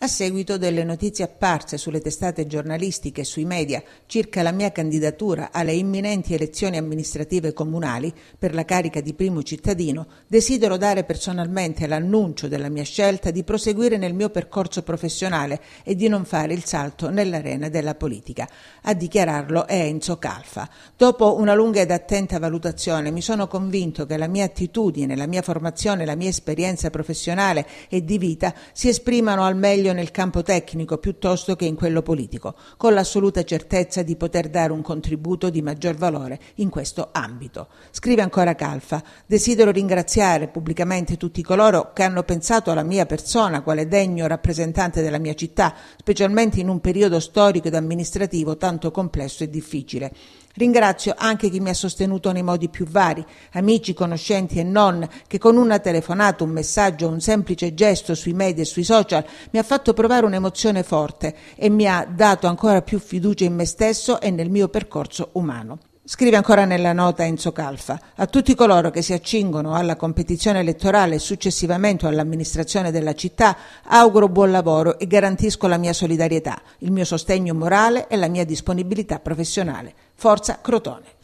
a seguito delle notizie apparse sulle testate giornalistiche e sui media circa la mia candidatura alle imminenti elezioni amministrative comunali per la carica di primo cittadino, desidero dare personalmente l'annuncio della mia scelta di proseguire nel mio percorso professionale e di non fare il salto nell'arena della politica. A dichiararlo è Enzo Calfa. Dopo una lunga ed attenta valutazione mi sono convinto che la mia attitudine, la mia formazione, la mia esperienza professionale e di vita si esprimano al meglio meglio nel campo tecnico piuttosto che in quello politico, con l'assoluta certezza di poter dare un contributo di maggior valore in questo ambito. Scrive ancora Calfa, desidero ringraziare pubblicamente tutti coloro che hanno pensato alla mia persona quale degno rappresentante della mia città, specialmente in un periodo storico ed amministrativo tanto complesso e difficile. Ringrazio anche chi mi ha sostenuto nei modi più vari, amici, conoscenti e non, che con una telefonata, un messaggio, un semplice gesto sui media e sui social mi ha fatto provare un'emozione forte e mi ha dato ancora più fiducia in me stesso e nel mio percorso umano. Scrive ancora nella nota Enzo Calfa, a tutti coloro che si accingono alla competizione elettorale e successivamente all'amministrazione della città auguro buon lavoro e garantisco la mia solidarietà, il mio sostegno morale e la mia disponibilità professionale. Forza Crotone.